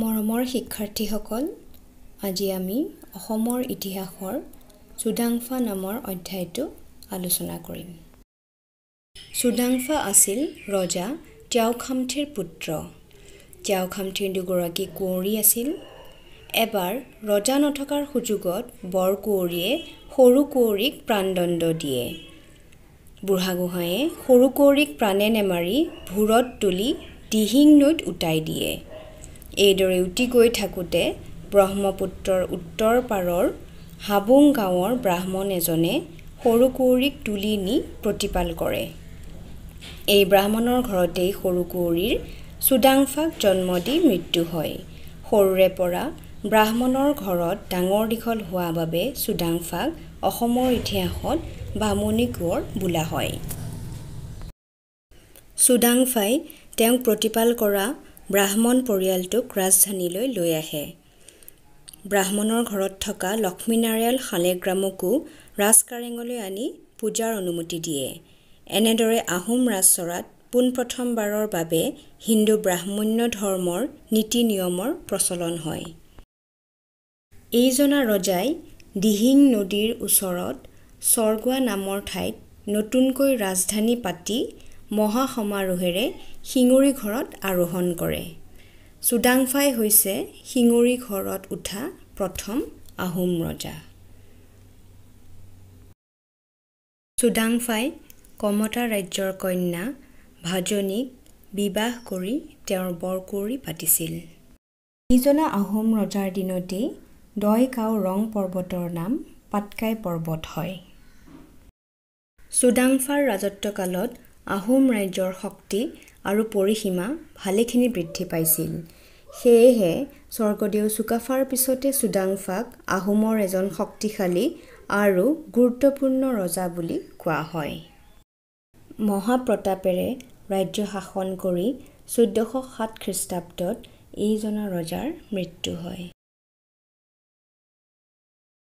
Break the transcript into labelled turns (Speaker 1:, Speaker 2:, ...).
Speaker 1: মৰমৰ শিক্ষাৰ্থীসকল আজি আমি অসমৰ ইতিহাসৰ চুডাংফা নামৰ অধ্যায়টো আলোচনা কৰিম চুদাংফা আছিল ৰজা ত্যাওখামথিৰ পুত্ৰ ত্যাওখামথিৰ দুগৰাকী কুঁৱৰী আছিল এবাৰ ৰজা নথকাৰ সুযোগত বৰ কুঁৱৰীয়ে সৰু কুঁৱৰীক প্ৰাণদণ্ড দিয়ে বুঢ়াগোহাঁয়ে সৰু কুঁৱৰীক প্ৰাণে নেমাৰি ভূৰত তুলি দিহিং নৈত উটাই দিয়ে এইদৰে উটি গৈ থাকোঁতে ব্ৰহ্মপুত্ৰৰ উত্তৰ পাৰৰ হাবুং গাঁৱৰ ব্ৰাহ্মণ এজনে সৰু কুঁৱৰীক তুলি নি প্ৰতিপাল কৰে এই ব্ৰাহ্মণৰ ঘৰতেই সৰু কুঁৱৰীৰ চুদাংফাক জন্ম দি মৃত্যু হয় সৰুৰে পৰা ব্ৰাহ্মণৰ ঘৰত ডাঙৰ দীঘল হোৱা বাবে চুদাংফাক অসমৰ ইতিহাসত বামুণী কোঁৱৰ বোলা হয় চুদাংফাই তেওঁক প্ৰতিপাল কৰা ব্ৰাহ্মণ পৰিয়ালটোক ৰাজধানীলৈ লৈ আহে ব্ৰাহ্মণৰ ঘৰত থকা লক্ষ্মীনাৰায়ণ শালেগ্ৰামকো ৰাজকাৰেঙলৈ আনি পূজাৰ অনুমতি দিয়ে এনেদৰে আহোম ৰাজচৰাত পোনপ্ৰথমবাৰৰ বাবে হিন্দু ব্ৰাহ্মণ্য ধৰ্মৰ নীতি নিয়মৰ প্ৰচলন হয় এইজনা ৰজাই দিহিং নদীৰ ওচৰত স্বৰ্গোৱা নামৰ ঠাইত নতুনকৈ ৰাজধানী পাতি মহাসমাৰোহেৰে শিঙৰী ঘৰত আৰোহণ কৰে চুডাংফাই হৈছে শিঙৰী ঘৰত উঠা প্ৰথম আহোম ৰজা চুডাংফাই কমতা ৰাজ্যৰ কন্যা ভাজনীক বিবাহ কৰি তেওঁৰ বৰকুঁৱৰী পাতিছিল ইজনা আহোম ৰজাৰ দিনতেই দয় কাও ৰং পৰ্বতৰ নাম পাটকাই পৰ্বত হয় চুদাংফাৰ ৰাজত্বকালত আহোম ৰাজ্যৰ শক্তি আৰু পৰিসীমা ভালেখিনি বৃদ্ধি পাইছিল সেয়েহে স্বৰ্গদেউ চুকাফাৰ পিছতে চুদাংফাক আহোমৰ এজন শক্তিশালী আৰু গুৰুত্বপূৰ্ণ ৰজা বুলি কোৱা হয় মহাপ্ৰতাপেৰে ৰাজ্য শাসন কৰি চৈধ্যশ সাত খ্ৰীষ্টাব্দত এইজনা ৰজাৰ মৃত্যু হয়